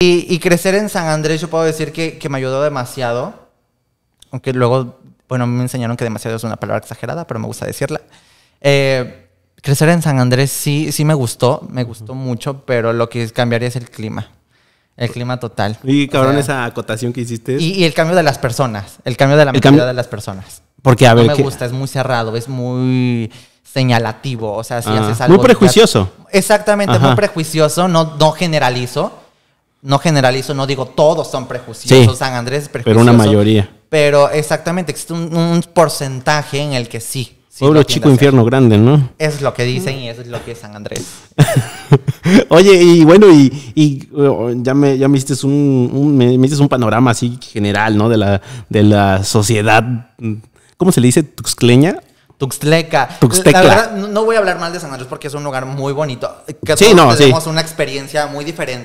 Y, crecer en San Andrés, yo puedo decir que, me ayudó demasiado. Aunque luego, bueno, me enseñaron que demasiado es una palabra exagerada, pero me gusta decirla. Eh, crecer en San Andrés sí, sí me gustó, me gustó mucho, pero lo que cambiaría es el clima. El clima total. Y cabrón, esa acotación que hiciste. Y, el cambio de las personas. El cambio de la mentalidad de las personas. Porque, a ver. No me gusta, es muy cerrado, es muy señalativo. O sea, si ah. haces algo. Muy prejuicioso. Exactamente, muy prejuicioso. No, no generalizo no generalizo, no digo todos son prejuiciosos, San Andrés es prejuicioso. Pero una mayoría. Pero exactamente, existe un, porcentaje en el que sí. sí chico, infierno grande, ¿no? Es lo que dicen y eso es lo que es San Andrés. Oye, y bueno, y, uh, ya, me, ya me hiciste un, un panorama así general, ¿no? De la, de la sociedad, mm, ¿cómo se le dice? ¿Tuxcleña? Tuxtleca. no voy a hablar mal de San Andrés porque es un lugar muy bonito. Que sí, no, tenemos una experiencia muy diferente.